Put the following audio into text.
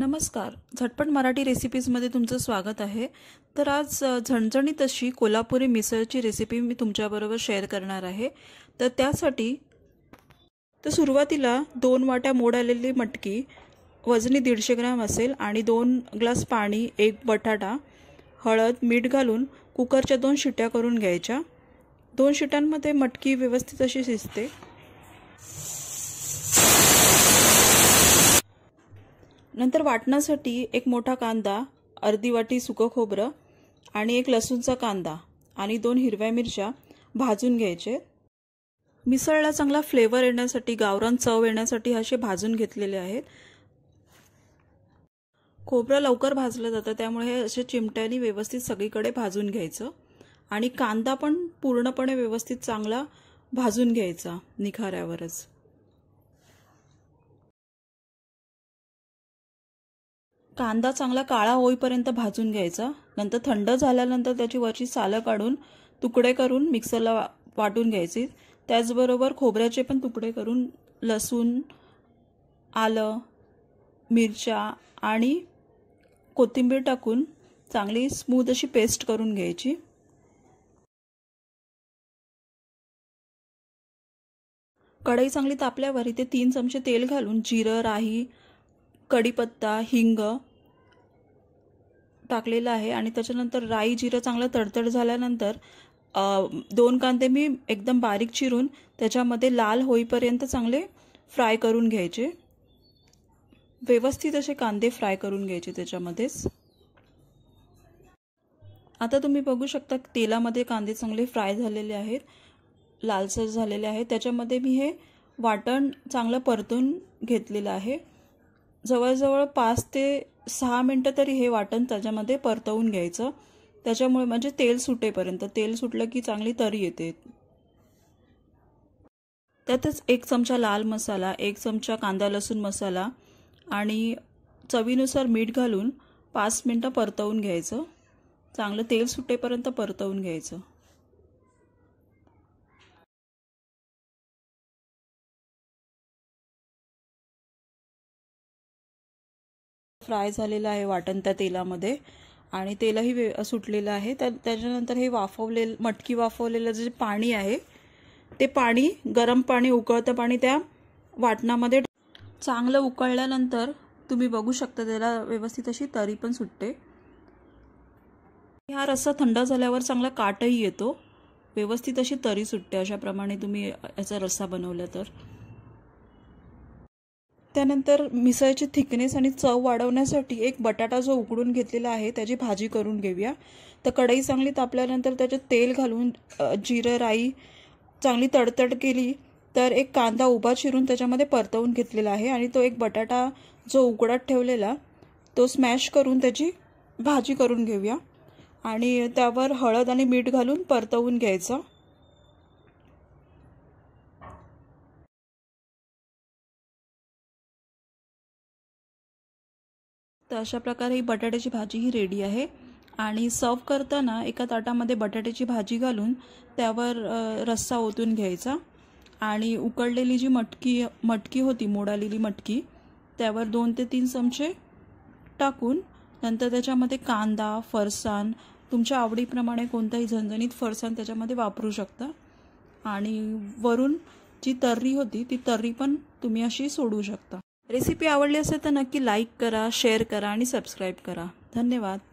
नमस्कार झटपट मराठी रेसिपीजमध्ये तुमचं स्वागत आहे तर आज झणझणीत अशी कोल्हापुरी मिसळची रेसिपी मी तुमच्याबरोबर शेअर करणार आहे तर त्यासाठी तर सुरुवातीला दोन वाट्या मोड आलेली मटकी वजनी दीडशे ग्रॅम असेल आणि दोन ग्लास पाणी एक बटाटा हळद मीठ घालून कुकरच्या दोन शिट्या करून घ्यायच्या दोन शिट्यांमध्ये मटकी व्यवस्थित अशी शिजते नंतर वाटण्यासाठी एक मोठा कांदा अर्धी वाटी सुकं खोबरं आणि एक लसूणचा कांदा आणि दोन हिरव्या मिरच्या भाजून घ्यायचे मिसळला चांगला फ्लेवर येण्यासाठी गावरान चव येण्यासाठी असे भाजून घेतलेले आहेत खोबरं लवकर भाजलं जातं त्यामुळे हे असे चिमट्याने व्यवस्थित सगळीकडे भाजून घ्यायचं आणि कांदा पण पूर्णपणे व्यवस्थित चांगला भाजून घ्यायचा निखाऱ्यावरच कांदा चांगला काळा होईपर्यंत भाजून घ्यायचा नंतर थंड झाल्यानंतर त्याची वरची सालं काढून तुकडे करून मिक्सरला वाटून घ्यायची त्याचबरोबर खोबऱ्याचे पण तुकडे करून लसूण आलं मिरच्या आणि कोथिंबीर टाकून चांगली स्मूथ अशी पेस्ट करून घ्यायची कढई चांगली तापल्यावर इथे तीन चमचे तेल घालून जिरं राही कढीपत्ता हिंग टाकलेलं आहे आणि त्याच्यानंतर राई जिरं चांगलं तडतड झाल्यानंतर दोन कांदे मी एकदम बारीक चिरून त्याच्यामध्ये लाल होईपर्यंत चांगले फ्राय करून घ्यायचे व्यवस्थित असे कांदे फ्राय करून घ्यायचे त्याच्यामध्येच आता तुम्ही बघू शकता तेलामध्ये कांदे चांगले फ्राय झालेले आहेत लालसर झालेले आहेत त्याच्यामध्ये मी हे वाटण चांगलं परतून घेतलेलं आहे जवळजवळ पाच ते सहा मिनटं तरी हे वाटण त्याच्यामध्ये परतवून घ्यायचं त्याच्यामुळे म्हणजे तेल सुटेपर्यंत तेल सुटलं की चांगली तरी येते त्यातच एक चमचा लाल मसाला एक चमचा कांदा लसूण मसाला आणि चवीनुसार मीठ घालून पाच मिनटं परतवून घ्यायचं चांगलं तेल सुटेपर्यंत परतवून घ्यायचं फ्राय झालेलं आहे वाटण त्या तेलामध्ये आणि तेलही वे सुटलेलं आहे तर त्याच्यानंतर हे वाफवले मटकी वाफवलेलं जे पाणी आहे ते पाणी गरम पाणी उकळतं पाणी त्या वाटणामध्ये चांगलं उकळल्यानंतर तुम्ही बघू शकता त्याला व्यवस्थित अशी तरी पण सुटते हा रस्सा थंड झाल्यावर चांगला काटही येतो व्यवस्थित अशी तरी सुटते अशाप्रमाणे तुम्ही याचा रस्सा बनवला तर त्यानंतर मिसळची थिकनेस आणि चव वाढवण्यासाठी एक बटाटा जो उकडून घेतलेला आहे त्याची भाजी करून घेऊया तर कढई चांगली तापल्यानंतर त्याच्यात तेल घालून जिरं राई चांगली तडतड केली तर एक कांदा उभा चिरून त्याच्यामध्ये परतवून घेतलेला आहे आणि तो एक बटाटा जो उकडत ठेवलेला तो स्मॅश करून त्याची भाजी करून घेऊया आणि त्यावर हळद आणि मीठ घालून परतवून घ्यायचं तर अशा प्रकारे ही बटाट्याची भाजी ही रेडी आहे आणि सर्व करताना एका ताटामध्ये बटाट्याची भाजी घालून त्यावर रस्सा ओतून घ्यायचा आणि उकडलेली जी मटकी मटकी होती मोडालेली मटकी त्यावर दोन ते तीन चमचे टाकून नंतर त्याच्यामध्ये कांदा फरसाण तुमच्या आवडीप्रमाणे कोणताही झणझणीत फरसाण त्याच्यामध्ये वापरू शकता आणि वरून जी तर्री होती ती तर्री पण तुम्ही अशी सोडू शकता रेसिपी आवडली असेल तर नक्की लाईक करा शेअर करा आणि सबस्क्राईब करा धन्यवाद